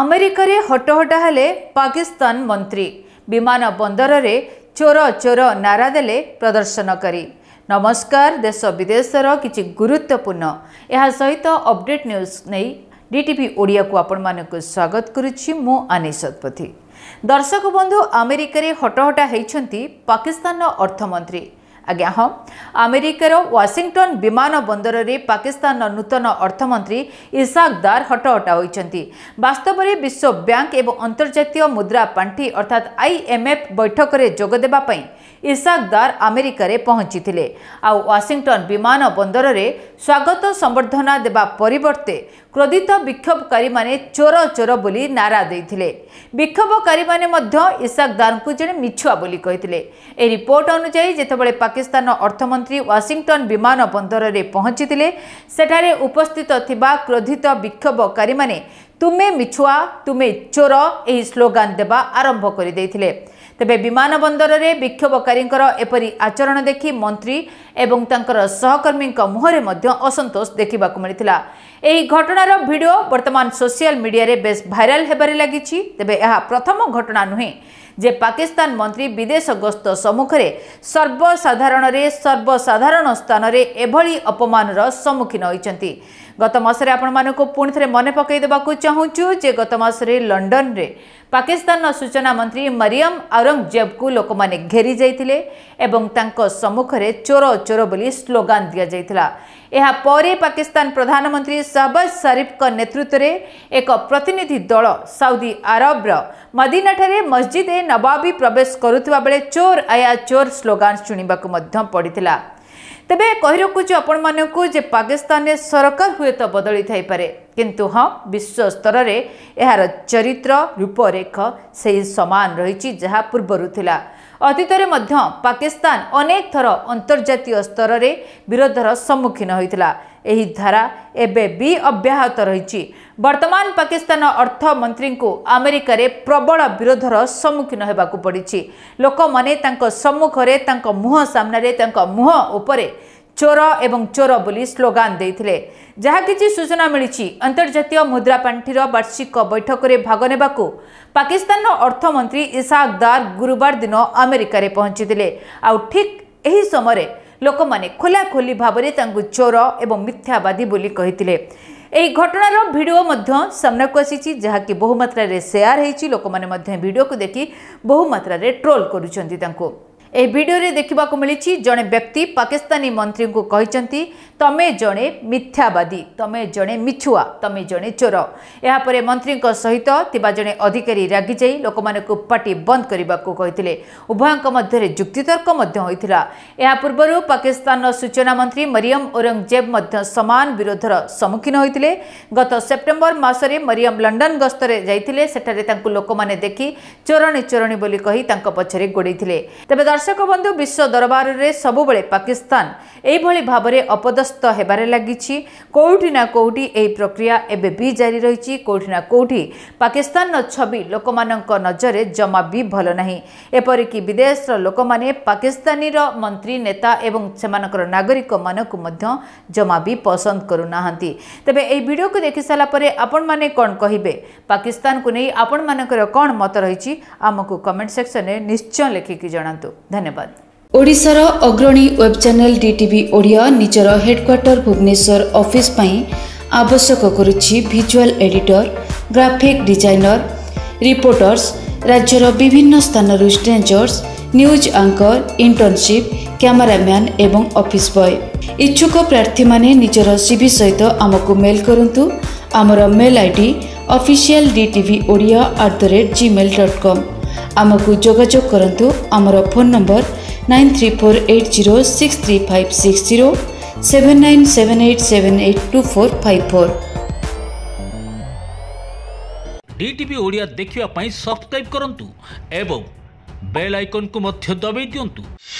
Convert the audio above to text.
ଆମେରିକାରେ ହଟହଟା ହେଲେ ପାକିସ୍ତାନ ମନ୍ତ୍ରୀ ବିମାନ ବନ୍ଦରରେ ଚୋର ଚୋର ନାରା ଦେଲେ ପ୍ରଦର୍ଶନକାରୀ ନମସ୍କାର ଦେଶ ବିଦେଶର କିଛି ଗୁରୁତ୍ୱପୂର୍ଣ୍ଣ ଏହା ସହିତ ଅପଡେଟ୍ ନ୍ୟୁଜ୍ ନେଇ ଡିଟିଭି ଓଡ଼ିଆକୁ ଆପଣମାନଙ୍କୁ ସ୍ୱାଗତ କରୁଛି ମୁଁ ଆନି ଶତପଥୀ ଦର୍ଶକ ବନ୍ଧୁ ଆମେରିକାରେ ହଟହଟା ହେଉଛନ୍ତି ପାକିସ୍ତାନର ଅର୍ଥମନ୍ତ୍ରୀ ଆଜ୍ଞା ହଁ ଆମେରିକାର ୱାଶିଂଟନ୍ ବିମାନ ବନ୍ଦରରେ ପାକିସ୍ତାନର ନୂତନ ଅର୍ଥମନ୍ତ୍ରୀ ଇସାକ ଦାର ହଟହଟା ହୋଇଛନ୍ତି ବାସ୍ତବରେ ବିଶ୍ୱ ବ୍ୟାଙ୍କ ଏବଂ ଅନ୍ତର୍ଜାତୀୟ ମୁଦ୍ରା ପାଣ୍ଠି ଅର୍ଥାତ୍ ଆଇଏମ୍ଏଫ୍ ବୈଠକରେ ଯୋଗ ଦେବା ପାଇଁ ଇସାକ ଦାର ଆମେରିକାରେ ପହଞ୍ଚିଥିଲେ ଆଉ ୱାଶିଂଟନ୍ ବିମାନ ବନ୍ଦରରେ ସ୍ୱାଗତ ସମ୍ବର୍ଦ୍ଧନା ଦେବା ପରିବର୍ତ୍ତେ କ୍ରୋଧିତ ବିକ୍ଷୋଭକାରୀମାନେ ଚୋର ଚୋର ବୋଲି ନାରା ଦେଇଥିଲେ ବିକ୍ଷୋଭକାରୀମାନେ ମଧ୍ୟ ଇସାକ ଦାରଙ୍କୁ ଜଣେ ମିଛୁଆ ବୋଲି କହିଥିଲେ ଏହି ରିପୋର୍ଟ ଅନୁଯାୟୀ ଯେତେବେଳେ ପାକିସ୍ତାନ ଅର୍ଥମନ୍ତ୍ରୀ ୱାଶିଂଟନ୍ ବିମାନ ବନ୍ଦରରେ ପହଞ୍ଚିଥିଲେ ସେଠାରେ ଉପସ୍ଥିତ ଥିବା କ୍ରୋଧିତ ବିକ୍ଷୋଭକାରୀମାନେ ତୁମେ ମିଛୁଆ ତୁମେ ଚୋର ଏହି ସ୍ଲୋଗାନ୍ ଦେବା ଆରମ୍ଭ କରିଦେଇଥିଲେ ତେବେ ବିମାନ ବନ୍ଦରରେ ବିକ୍ଷୋଭକାରୀଙ୍କର ଏପରି ଆଚରଣ ଦେଖି ମନ୍ତ୍ରୀ ଏବଂ ତାଙ୍କର ସହକର୍ମୀଙ୍କ ମୁହଁରେ ମଧ୍ୟ ଅସନ୍ତୋଷ ଦେଖିବାକୁ ମିଳିଥିଲା ଏହି ଘଟଣାର ଭିଡ଼ିଓ ବର୍ତ୍ତମାନ ସୋସିଆଲ ମିଡ଼ିଆରେ ବେଶ୍ ଭାଇରାଲ ହେବାରେ ଲାଗିଛି ତେବେ ଏହା ପ୍ରଥମ ଘଟଣା ନୁହେଁ ଯେ ପାକିସ୍ତାନ ମନ୍ତ୍ରୀ ବିଦେଶ ଗସ୍ତ ସମ୍ମୁଖରେ ସର୍ବସାଧାରଣରେ ସର୍ବସାଧାରଣ ସ୍ଥାନରେ ଏଭଳି ଅପମାନର ସମ୍ମୁଖୀନ ହୋଇଛନ୍ତି ଗତ ମାସରେ ଆପଣମାନଙ୍କୁ ପୁଣି ଥରେ ମନେ ପକାଇ ଦେବାକୁ ଚାହୁଁଛୁ ଯେ ଗତ ମାସରେ ଲଣ୍ଡନରେ ପାକିସ୍ତାନର ସୂଚନା ମନ୍ତ୍ରୀ ମରିୟମ ଔରଙ୍ଗଜେବଙ୍କୁ ଲୋକମାନେ ଘେରି ଯାଇଥିଲେ ଏବଂ ତାଙ୍କ ସମ୍ମୁଖରେ ଚୋର ଚୋର ବୋଲି ସ୍ଲୋଗାନ ଦିଆଯାଇଥିଲା ଏହାପରେ ପାକିସ୍ତାନ ପ୍ରଧାନମନ୍ତ୍ରୀ ଶହବାଜ ସରିଫଙ୍କ ନେତୃତ୍ୱରେ ଏକ ପ୍ରତିନିଧି ଦଳ ସାଉଦି ଆରବର ମଦିନାଠାରେ ମସ୍ଜିଦ୍ ଏ ନବାବି ପ୍ରବେଶ କରୁଥିବା ବେଳେ ଚୋର ଆୟା ଚୋର ସ୍ଲୋଗାନ ଶୁଣିବାକୁ ମଧ୍ୟ ପଡ଼ିଥିଲା ତେବେ କହି ରଖୁଛୁ ଆପଣମାନଙ୍କୁ ଯେ ପାକିସ୍ତାନରେ ସରକାର ହୁଏତ ବଦଳି ଥାଇପାରେ କିନ୍ତୁ ହଁ ବିଶ୍ୱ ସ୍ତରରେ ଏହାର ଚରିତ୍ର ରୂପରେଖ ସେହି ସମାନ ରହିଛି ଯାହା ପୂର୍ବରୁ ଥିଲା ଅତୀତରେ ମଧ୍ୟ ପାକିସ୍ତାନ ଅନେକ ଥର ଅନ୍ତର୍ଜାତୀୟ ସ୍ତରରେ ବିରୋଧର ସମ୍ମୁଖୀନ ହୋଇଥିଲା ଏହି ଧାରା ଏବେ ବି ଅବ୍ୟାହତ ରହିଛି ବର୍ତ୍ତମାନ ପାକିସ୍ତାନ ଅର୍ଥମନ୍ତ୍ରୀଙ୍କୁ ଆମେରିକାରେ ପ୍ରବଳ ବିରୋଧର ସମ୍ମୁଖୀନ ହେବାକୁ ପଡ଼ିଛି ଲୋକମାନେ ତାଙ୍କ ସମ୍ମୁଖରେ ତାଙ୍କ ମୁହଁ ସାମ୍ନାରେ ତାଙ୍କ ମୁହଁ ଉପରେ ଚୋର ଏବଂ ଚୋର ବୋଲି ସ୍ଲୋଗାନ ଦେଇଥିଲେ ଯାହା କିଛି ସୂଚନା ମିଳିଛି ଅନ୍ତର୍ଜାତୀୟ ମୁଦ୍ରା ପାଣ୍ଠିର ବାର୍ଷିକ ବୈଠକରେ ଭାଗ ନେବାକୁ ପାକିସ୍ତାନର ଅର୍ଥମନ୍ତ୍ରୀ ଇସାକ ଦାର ଗୁରୁବାର ଦିନ ଆମେରିକାରେ ପହଞ୍ଚିଥିଲେ ଆଉ ଠିକ୍ ଏହି ସମୟରେ ଲୋକମାନେ ଖୋଲାଖୋଲି ଭାବରେ ତାଙ୍କୁ ଚୋର ଏବଂ ମିଥ୍ୟାବାଦୀ ବୋଲି କହିଥିଲେ ଏହି ଘଟଣାର ଭିଡ଼ିଓ ମଧ୍ୟ ସାମ୍ନାକୁ ଆସିଛି ଯାହାକି ବହୁମାତ୍ରାରେ ସେୟାର ହୋଇଛି ଲୋକମାନେ ମଧ୍ୟ ଭିଡ଼ିଓକୁ ଦେଖି ବହୁମାତ୍ରାରେ ଟ୍ରୋଲ୍ କରୁଛନ୍ତି ତାଙ୍କୁ ଏହି ଭିଡ଼ିଓରେ ଦେଖିବାକୁ ମିଳିଛି ଜଣେ ବ୍ୟକ୍ତି ପାକିସ୍ତାନୀ ମନ୍ତ୍ରୀଙ୍କୁ କହିଛନ୍ତି ତମେ ଜଣେ ମିଥ୍ୟାବାଦୀ ତମେ ଜଣେ ମିଛୁଆ ତମେ ଜଣେ ଚୋର ଏହାପରେ ମନ୍ତ୍ରୀଙ୍କ ସହିତ ଥିବା ଜଣେ ଅଧିକାରୀ ରାଗିଯାଇ ଲୋକମାନଙ୍କୁ ପାଟି ବନ୍ଦ କରିବାକୁ କହିଥିଲେ ଉଭୟଙ୍କ ମଧ୍ୟରେ ଯୁକ୍ତିତର୍କ ମଧ୍ୟ ହୋଇଥିଲା ଏହା ପୂର୍ବରୁ ପାକିସ୍ତାନର ସୂଚନା ମନ୍ତ୍ରୀ ମରିୟମ ଔରଙ୍ଗଜେବ ମଧ୍ୟ ସମାନ ବିରୋଧର ସମ୍ମୁଖୀନ ହୋଇଥିଲେ ଗତ ସେପ୍ଟେମ୍ବର ମାସରେ ମରିୟମ ଲଣ୍ଡନ ଗସ୍ତରେ ଯାଇଥିଲେ ସେଠାରେ ତାଙ୍କୁ ଲୋକମାନେ ଦେଖି ଚୋରଣୀ ଚୋରଣୀ ବୋଲି କହି ତାଙ୍କ ପଛରେ ଗୋଡ଼େଇଥିଲେ ତେବେ ଦର୍ଶକ ଶାସକ ବନ୍ଧୁ ବିଶ୍ୱ ଦରବାରରେ ସବୁବେଳେ ପାକିସ୍ତାନ ଏହିଭଳି ଭାବରେ ଅପଦସ୍ତ ହେବାରେ ଲାଗିଛି କେଉଁଠି ନା କେଉଁଠି ଏହି ପ୍ରକ୍ରିୟା ଏବେ ବି ଜାରି ରହିଛି କେଉଁଠି ନା କେଉଁଠି ପାକିସ୍ତାନର ଛବି ଲୋକମାନଙ୍କ ନଜରରେ ଜମା ବି ଭଲ ନାହିଁ ଏପରିକି ବିଦେଶର ଲୋକମାନେ ପାକିସ୍ତାନୀର ମନ୍ତ୍ରୀ ନେତା ଏବଂ ସେମାନଙ୍କର ନାଗରିକମାନଙ୍କୁ ମଧ୍ୟ ଜମା ବି ପସନ୍ଦ କରୁନାହାନ୍ତି ତେବେ ଏହି ଭିଡ଼ିଓକୁ ଦେଖିସାରିଲା ପରେ ଆପଣମାନେ କ'ଣ କହିବେ ପାକିସ୍ତାନକୁ ନେଇ ଆପଣମାନଙ୍କର କ'ଣ ମତ ରହିଛି ଆମକୁ କମେଣ୍ଟ ସେକ୍ସନରେ ନିଶ୍ଚୟ ଲେଖିକି ଜଣାନ୍ତୁ ଧନ୍ୟବାଦ ଓଡ଼ିଶାର ଅଗ୍ରଣୀ web channel D TV Odia ନିଜର ହେଡ୍କ୍ୱାର୍ଟର ଭୁବନେଶ୍ୱର ଅଫିସ୍ ପାଇଁ ଆବଶ୍ୟକ କରୁଛି visual editor graphic designer reporters ରାଜ୍ୟର ବିଭିନ୍ନ ସ୍ଥାନରୁ stringers news anchor internship cameraman ଏବଂ ଅଫିସ୍ ବୟ ଇଚ୍ଛୁକ ପ୍ରାର୍ଥୀମାନେ ନିଜର ସିଭି ସହିତ ଆମକୁ ମେଲ୍ କରନ୍ତୁ ଆମର mail I D official D TV Odia at the rate Gmail dot com ଆମକୁ ଯୋଗାଯୋଗ କରନ୍ତୁ ଆମର phone number nine three four eight zero six three five six zero seven nine seven eight seven eight two four five four DTV Odia ଦେଖିବା ପାଇଁ subscribe କରନ୍ତୁ ଏବଂ bail ଆଇକନ୍କୁ ମଧ୍ୟ ଦବାଇ ଦିଅନ୍ତୁ